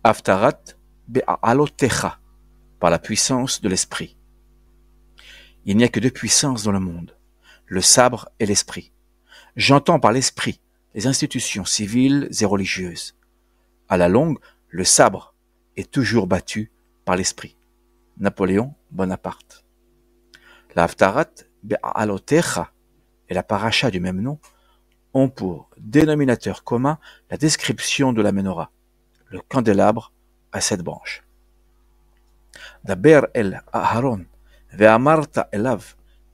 « Aftarat be'alotecha, par la puissance de l'esprit. Il n'y a que deux puissances dans le monde, le sabre et l'esprit. J'entends par l'esprit les institutions civiles et religieuses. À la longue, le sabre est toujours battu par l'esprit. Napoléon Bonaparte. La Haftarat be'alotecha et la paracha du même nom ont pour dénominateur commun la description de la menorah le candélabre à cette branche. דבר אל אהרון, ואמרת אליו,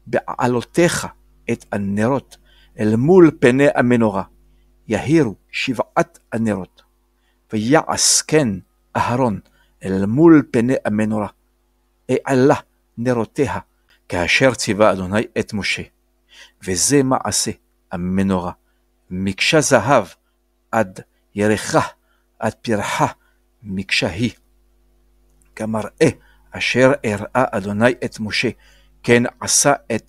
בעלותיך את הנרות, אל מול פני המנורה, יהירו שבעת הנרות. ויעש כן אהרון, אל מול פני המנורה, אעלה נרותיה, כאשר ציווה אדוני את משה. וזה מעשה המנורה, מקשה זהב עד ירחה Mikshahi. Eh, Adonai Ken Asa et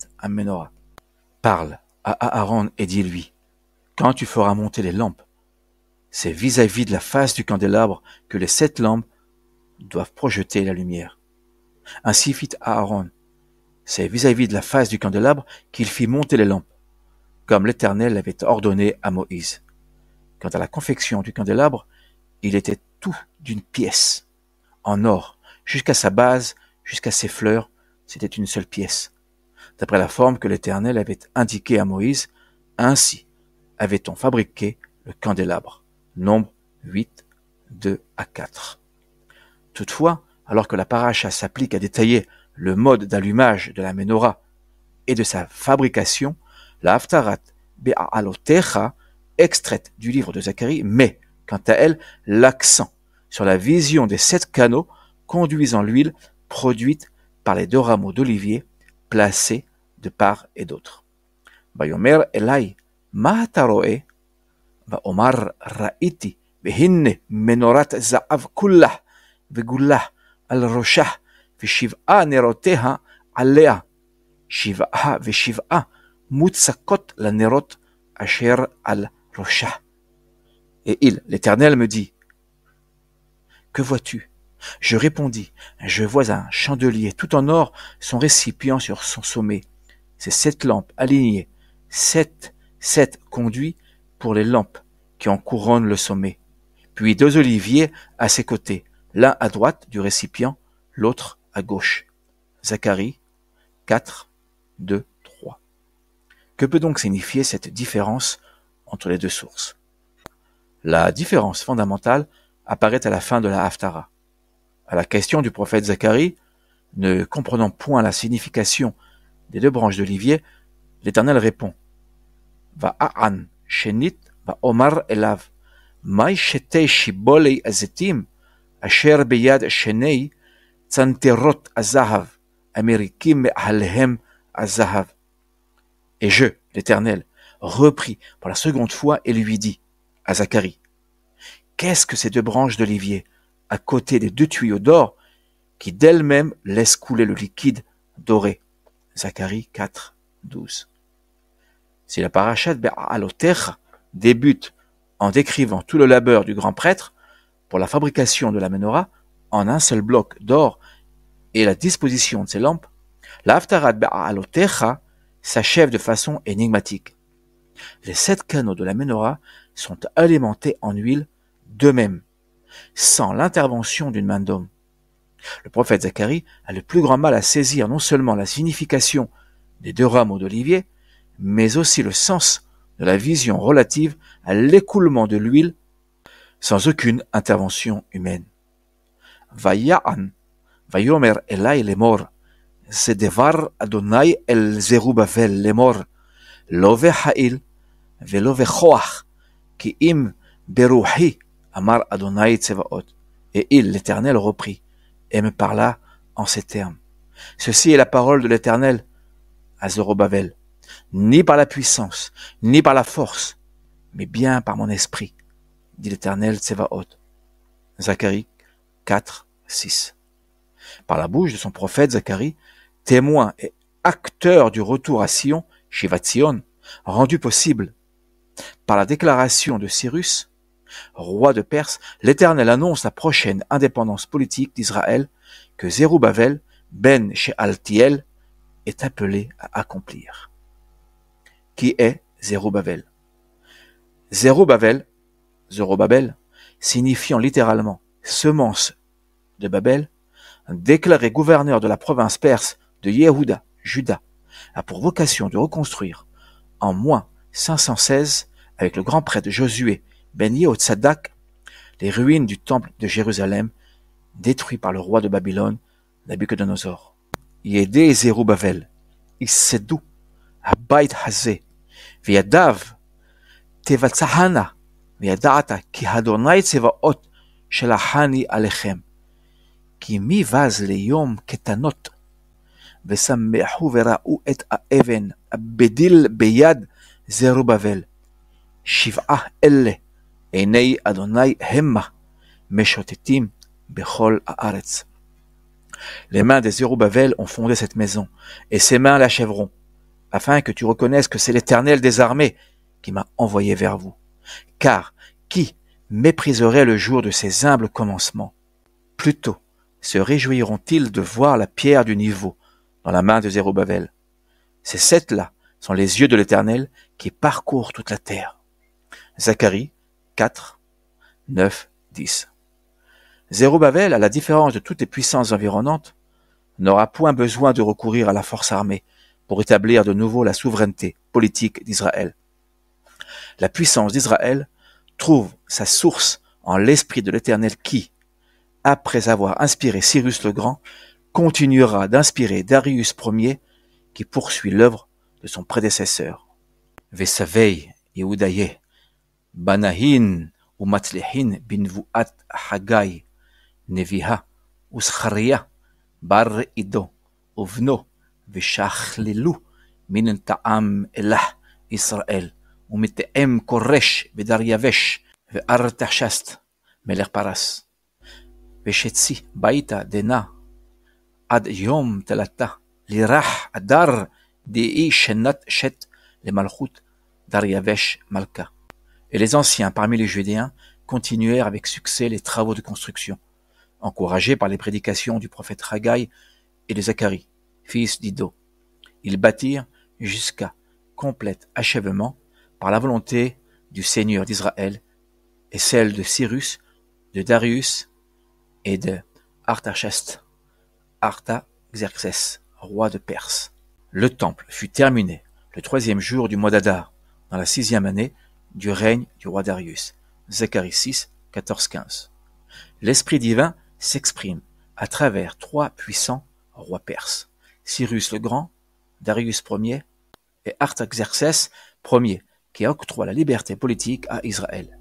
Parle à Aaron et dis-lui, quand tu feras monter les lampes, c'est vis-à-vis de la face du candélabre que les sept lampes doivent projeter la lumière. Ainsi fit Aaron. C'est vis-à-vis de la face du candélabre qu'il fit monter les lampes, comme l'Éternel l'avait ordonné à Moïse. Quant à la confection du candélabre, il était tout d'une pièce, en or, jusqu'à sa base, jusqu'à ses fleurs, c'était une seule pièce. D'après la forme que l'Éternel avait indiquée à Moïse, ainsi avait-on fabriqué le candélabre. Nombre 8, 2 à 4. Toutefois, alors que la paracha s'applique à détailler le mode d'allumage de la menorah et de sa fabrication, la Haftarat Be'alotecha, extraite du livre de Zacharie, met quant à elle, l'accent sur la vision des sept canaux conduisant l'huile produite par les deux rameaux d'olivier placés de part et d'autre. Bayomer Elai, Mahataroe, Omar Ra'iti, Behinne, Menorat Za'av Kullah, Begullah, Al-Roshah, Veshiv'a Neroteha, Alea, Shiv'a Veshiv'a, Mutsakot la Nerot, Asher Al-Roshah. Et il, l'Éternel, me dit, Que vois-tu Je répondis, Je vois un chandelier tout en or, son récipient sur son sommet. C'est sept lampes alignées, sept, sept conduits pour les lampes qui en couronnent le sommet. Puis deux oliviers à ses côtés, l'un à droite du récipient, l'autre à gauche. Zacharie quatre, deux, 3. Que peut donc signifier cette différence entre les deux sources la différence fondamentale apparaît à la fin de la haftara. À la question du prophète Zacharie, ne comprenant point la signification des deux branches d'olivier, l'Éternel répond Va elav beyad shenei azahav azahav. Et je, l'Éternel, repris pour la seconde fois et lui dit à Zacharie. Qu'est-ce que ces deux branches d'olivier à côté des deux tuyaux d'or, qui d'elles-mêmes laissent couler le liquide doré. Zacharie 4, 12. Si la parachat ben débute en décrivant tout le labeur du grand prêtre pour la fabrication de la menorah en un seul bloc d'or et la disposition de ses lampes, la haftarat Be'alotecha s'achève de façon énigmatique. Les sept canaux de la menorah sont alimentés en huile d'eux-mêmes, sans l'intervention d'une main d'homme. Le prophète Zacharie a le plus grand mal à saisir non seulement la signification des deux rameaux d'olivier, mais aussi le sens de la vision relative à l'écoulement de l'huile sans aucune intervention humaine. ha'il, et il, l'Éternel, reprit, et me parla en ces termes. Ceci est la parole de l'Éternel à Zorobabel, ni par la puissance, ni par la force, mais bien par mon esprit, dit l'Éternel Tsevaot. Zacharie 4, 6. Par la bouche de son prophète Zacharie, témoin et acteur du retour à Sion, Shivat Sion, rendu possible par la déclaration de Cyrus, roi de Perse, l'Éternel annonce la prochaine indépendance politique d'Israël que Zerubbabel ben Shealtiel est appelé à accomplir. Qui est Zerubbabel Zerubbabel, signifiant littéralement semence de Babel, déclaré gouverneur de la province perse de Yehuda, Juda, a pour vocation de reconstruire en moins 516 avec le grand prêtre Josué ben Sadak, les ruines du temple de Jérusalem, détruit par le roi de Babylone, Nabucodonosor. Yédé Zerubavel, Issedou, Abait Hazé, Viadav, Tevatsahana, Viadata, Ki Hadonai Tsevaot, Shelahani Alechem, Ki mi vaz le yom ketanot, mehuvera u et a Abedil beyad Zerubavel. Adonai Les mains de Zerubbabel ont fondé cette maison, et ses mains l'achèveront, afin que tu reconnaisses que c'est l'Éternel des armées qui m'a envoyé vers vous. Car qui mépriserait le jour de ses humbles commencements Plutôt se réjouiront-ils de voir la pierre du niveau dans la main de Zerubbabel. Ces sept-là sont les yeux de l'Éternel qui parcourent toute la terre. Zacharie 9, 9, dix. Zérobabel, à la différence de toutes les puissances environnantes, n'aura point besoin de recourir à la force armée pour établir de nouveau la souveraineté politique d'Israël. La puissance d'Israël trouve sa source en l'Esprit de l'Éternel qui, après avoir inspiré Cyrus le Grand, continuera d'inspirer Darius Ier qui poursuit l'œuvre de son prédécesseur. Vesavei Yehudaïeh, בנהין ומצליחין בנבואת חגי, נביאה וזכריה בר עידו ובנו, ושכללו מן טעם אלה ישראל, ומתאם כורש ודריווש, וארתחשסט מלך פרס. ושצי ביתה דנה, עד יום תלתה, לירח אדר דאי שנת שת למלכות דריווש מלכה. et les anciens parmi les Judéens continuèrent avec succès les travaux de construction, encouragés par les prédications du prophète Haggai et de Zacharie, fils d'Ido. Ils bâtirent jusqu'à complète achèvement par la volonté du Seigneur d'Israël et celle de Cyrus, de Darius et de Artaxerxes, Artaxerxès, roi de Perse. Le temple fut terminé le troisième jour du mois d'Adar, dans la sixième année du règne du roi Darius. Zacharie 6, 14-15. L'Esprit divin s'exprime à travers trois puissants rois perses. Cyrus le Grand, Darius Ier et Artaxerxès Ier, qui octroie la liberté politique à Israël.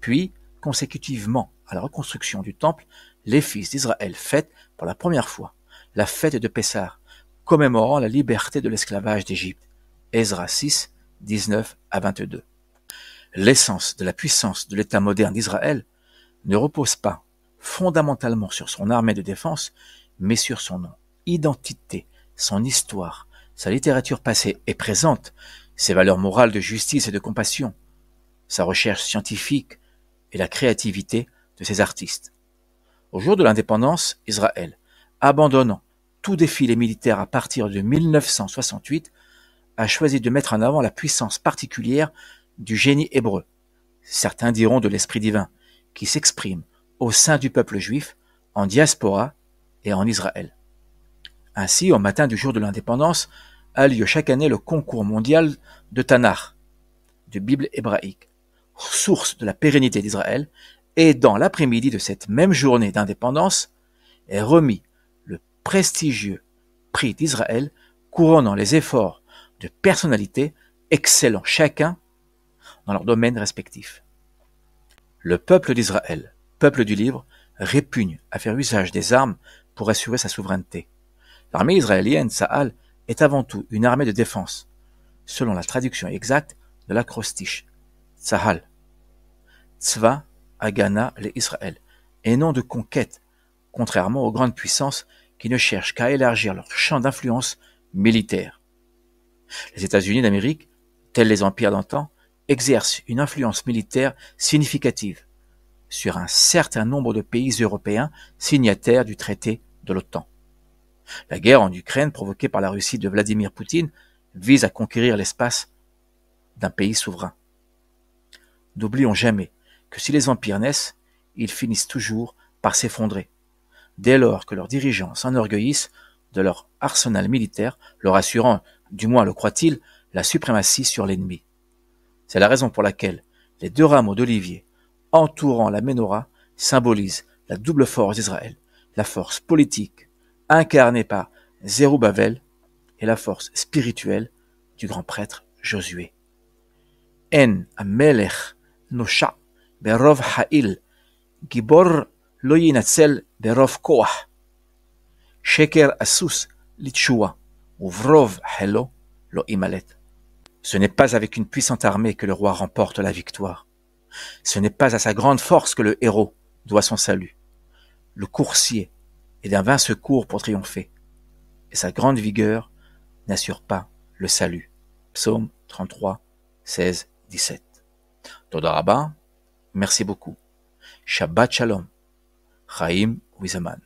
Puis, consécutivement à la reconstruction du temple, les fils d'Israël fêtent pour la première fois la fête de Pessah, commémorant la liberté de l'esclavage d'Égypte. Ezra 6, 19 à 22 l'essence de la puissance de l'État moderne d'Israël ne repose pas fondamentalement sur son armée de défense, mais sur son identité, son histoire, sa littérature passée et présente, ses valeurs morales de justice et de compassion, sa recherche scientifique et la créativité de ses artistes. Au jour de l'indépendance, Israël, abandonnant tout défilé militaire à partir de 1968, a choisi de mettre en avant la puissance particulière du génie hébreu, certains diront de l'Esprit divin, qui s'exprime au sein du peuple juif, en diaspora et en Israël. Ainsi, au matin du jour de l'indépendance, a lieu chaque année le concours mondial de Tanakh, de Bible hébraïque, source de la pérennité d'Israël, et dans l'après-midi de cette même journée d'indépendance, est remis le prestigieux prix d'Israël couronnant les efforts de personnalités excellents chacun dans leurs domaines respectifs. Le peuple d'Israël, peuple du livre, répugne à faire usage des armes pour assurer sa souveraineté. L'armée israélienne, Sahal, est avant tout une armée de défense, selon la traduction exacte de l'acrostiche, Sahal. Tzva Agana les Israël, et non de conquête, contrairement aux grandes puissances qui ne cherchent qu'à élargir leur champ d'influence militaire. Les États-Unis d'Amérique, tels les empires d'antan, exerce une influence militaire significative sur un certain nombre de pays européens signataires du traité de l'OTAN. La guerre en Ukraine provoquée par la Russie de Vladimir Poutine vise à conquérir l'espace d'un pays souverain. N'oublions jamais que si les empires naissent, ils finissent toujours par s'effondrer, dès lors que leurs dirigeants s'enorgueillissent de leur arsenal militaire, leur assurant, du moins le croit-il, la suprématie sur l'ennemi. C'est la raison pour laquelle les deux rameaux d'olivier entourant la menorah symbolisent la double force d'Israël, la force politique incarnée par Zerubbabel et la force spirituelle du grand prêtre Josué. En amelech nosha berov ha'il gibor lo berov koach sheker asus litshua uvrov helo lo imalet. Ce n'est pas avec une puissante armée que le roi remporte la victoire. Ce n'est pas à sa grande force que le héros doit son salut. Le coursier est d'un vain secours pour triompher, et sa grande vigueur n'assure pas le salut. Psaume 33, 16, 17. Todarabah, merci beaucoup. Shabbat Shalom. Chaim Wizaman.